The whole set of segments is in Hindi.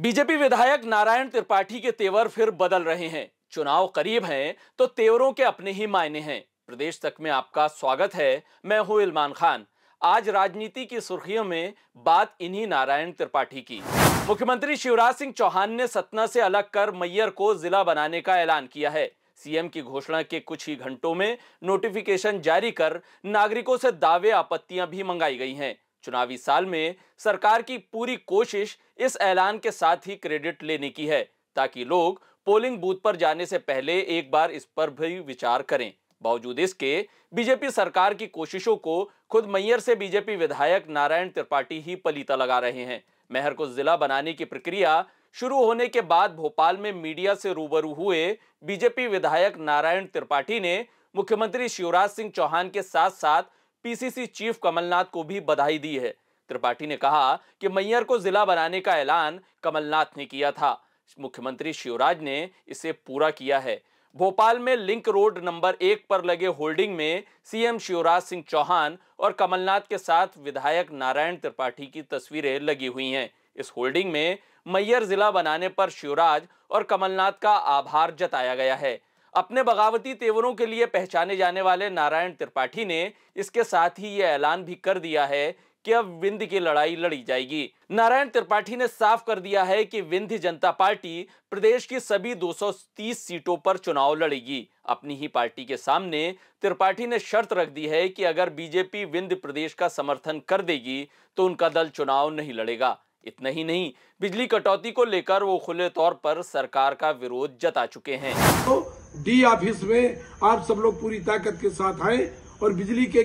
बीजेपी विधायक नारायण त्रिपाठी के तेवर फिर बदल रहे हैं चुनाव करीब हैं तो तेवरों के अपने ही मायने हैं प्रदेश तक में आपका स्वागत है मैं हूं इलमान खान आज राजनीति की सुर्खियों में बात इन्हीं नारायण त्रिपाठी की मुख्यमंत्री शिवराज सिंह चौहान ने सतना से अलग कर मैयर को जिला बनाने का ऐलान किया है सीएम की घोषणा के कुछ ही घंटों में नोटिफिकेशन जारी कर नागरिकों से दावे आपत्तियां भी मंगाई गई हैं चुनावी साल में सरकार की पूरी कोशिश इस ऐलान के साथ ही क्रेडिट लेने की है ताकि लोग पोलिंग बूथ पर जाने से पहले एक बार इस पर भी विचार करें बावजूद इसके बीजेपी सरकार की कोशिशों को खुद मैयर से बीजेपी विधायक नारायण त्रिपाठी ही पलीता लगा रहे हैं मेहर को जिला बनाने की प्रक्रिया शुरू होने के बाद भोपाल में मीडिया से रूबरू हुए बीजेपी विधायक नारायण त्रिपाठी ने मुख्यमंत्री शिवराज सिंह चौहान के साथ साथ पीसीसी चीफ कमलनाथ को भी बधाई दी है त्रिपाठी ने कहा कि मैयर को जिला बनाने का ऐलान कमलनाथ ने किया था मुख्यमंत्री शिवराज ने इसे पूरा किया है भोपाल में लिंक रोड नंबर एक पर लगे होल्डिंग में सीएम शिवराज सिंह चौहान और कमलनाथ के साथ विधायक नारायण त्रिपाठी की तस्वीरें लगी हुई हैं इस होल्डिंग में मैयर जिला बनाने पर शिवराज और कमलनाथ का आभार जताया गया है अपने बगावती तेवरों के लिए पहचाने जाने वाले नारायण त्रिपाठी ने इसके साथ ही यह ऐलान भी कर दिया है कि अब विंध्य की लड़ाई लड़ी जाएगी नारायण त्रिपाठी ने साफ कर दिया है कि विंध्य जनता पार्टी प्रदेश की सभी 230 सीटों पर चुनाव लड़ेगी अपनी ही पार्टी के सामने त्रिपाठी ने शर्त रख दी है कि अगर बीजेपी विंध्य प्रदेश का समर्थन कर देगी तो उनका दल चुनाव नहीं लड़ेगा इतना ही नहीं बिजली कटौती को लेकर वो खुले तौर पर सरकार का विरोध जता चुके हैं तो डी ऑफिस में आप सब लोग पूरी ताकत के साथ आए और बिजली के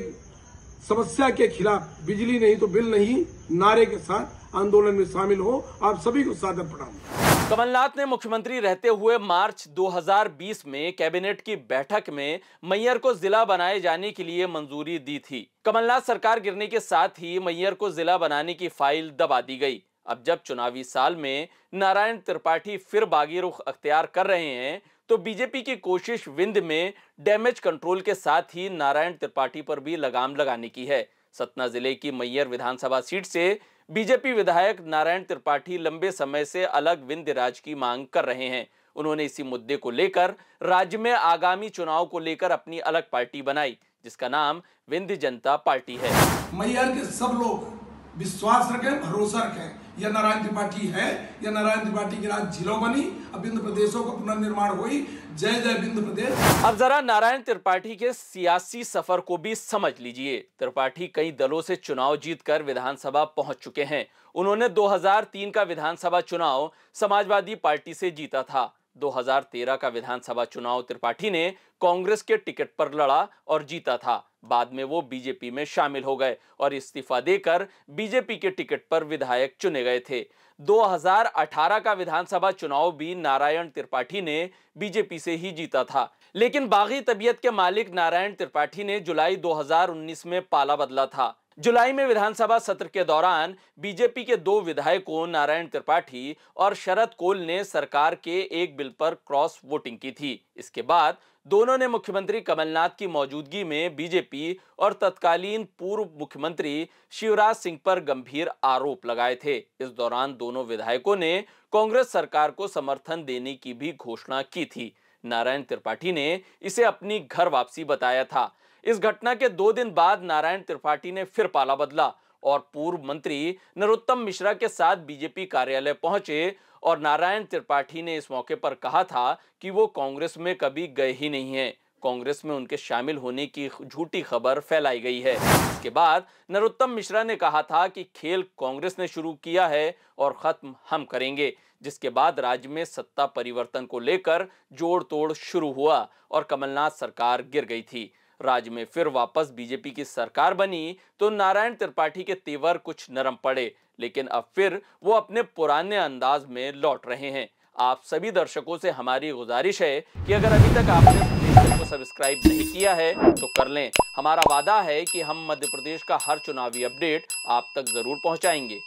समस्या के खिलाफ बिजली नहीं तो बिल नहीं नारे के साथ आंदोलन में शामिल हो आप सभी को सादर प्रणाम कमलनाथ ने मुख्यमंत्री रहते हुए मार्च 2020 में कैबिनेट की बैठक में मैयर को जिला बनाए जाने के लिए मंजूरी दी थी कमलनाथ सरकार गिरने के साथ ही मैयर को जिला बनाने की फाइल दबा दी गई अब जब चुनावी साल में नारायण त्रिपाठी फिर बागी रुख अख्तियार कर रहे हैं तो बीजेपी की कोशिश विंध में डैमेज कंट्रोल के साथ ही नारायण त्रिपाठी पर भी लगाम लगाने की है सतना जिले की मैयर विधानसभा सीट से बीजेपी विधायक नारायण त्रिपाठी लंबे समय से अलग विंध्य राज की मांग कर रहे हैं उन्होंने इसी मुद्दे को लेकर राज्य में आगामी चुनाव को लेकर अपनी अलग पार्टी बनाई जिसका नाम विंध्य जनता पार्टी है मैया के सब लोग विश्वास रखें भरोसा रखें यह नारायण त्रिपाठी है यह नारायण त्रिपाठी की राज झीलों बनी अब बिंद प्रदेशों का पुनर्निर्माण हुई जय जय बिंद प्रदेश अब जरा नारायण त्रिपाठी के सियासी सफर को भी समझ लीजिए त्रिपाठी कई दलों से चुनाव जीतकर विधानसभा पहुंच चुके हैं उन्होंने 2003 का विधानसभा चुनाव समाजवादी पार्टी से जीता था 2013 का विधानसभा चुनाव त्रिपाठी ने कांग्रेस के टिकट पर लड़ा और जीता था बाद में वो बीजेपी में शामिल हो गए और इस्तीफा देकर बीजेपी के टिकट पर विधायक चुने गए थे 2018 का विधानसभा चुनाव भी नारायण त्रिपाठी ने बीजेपी से ही जीता था लेकिन बागी तबीयत के मालिक नारायण त्रिपाठी ने जुलाई 2019 में पाला बदला था जुलाई में विधानसभा सत्र के दौरान बीजेपी के दो विधायकों नारायण त्रिपाठी और शरद कोल ने सरकार के एक बिल पर क्रॉस वोटिंग की थी इसके बाद दोनों ने मुख्यमंत्री कमलनाथ की मौजूदगी में बीजेपी और तत्कालीन पूर्व मुख्यमंत्री शिवराज सिंह पर गंभीर आरोप लगाए थे इस दौरान दोनों विधायकों ने कांग्रेस सरकार को समर्थन देने की भी घोषणा की थी नारायण त्रिपाठी ने इसे अपनी घर वापसी बताया था इस घटना के दो दिन बाद नारायण त्रिपाठी ने फिर पाला बदला और पूर्व मंत्री नरोत्तम मिश्रा के साथ बीजेपी कार्यालय पहुंचे और नारायण त्रिपाठी ने इस मौके पर कहा था कि वो कांग्रेस में कभी गए ही नहीं है कांग्रेस में उनके शामिल होने की झूठी खबर फैलाई गई है इसके बाद नरोत्तम मिश्रा ने कहा था कि खेल कांग्रेस ने शुरू किया है और खत्म हम करेंगे जिसके बाद राज्य में सत्ता परिवर्तन को लेकर जोड़ तोड़ शुरू हुआ और कमलनाथ सरकार गिर गई थी राज्य में फिर वापस बीजेपी की सरकार बनी तो नारायण त्रिपाठी के तेवर कुछ नरम पड़े लेकिन अब फिर वो अपने पुराने अंदाज में लौट रहे हैं आप सभी दर्शकों से हमारी गुजारिश है कि अगर अभी तक आपने को सब्सक्राइब नहीं किया है तो कर लें हमारा वादा है कि हम मध्य प्रदेश का हर चुनावी अपडेट आप तक जरूर पहुंचाएंगे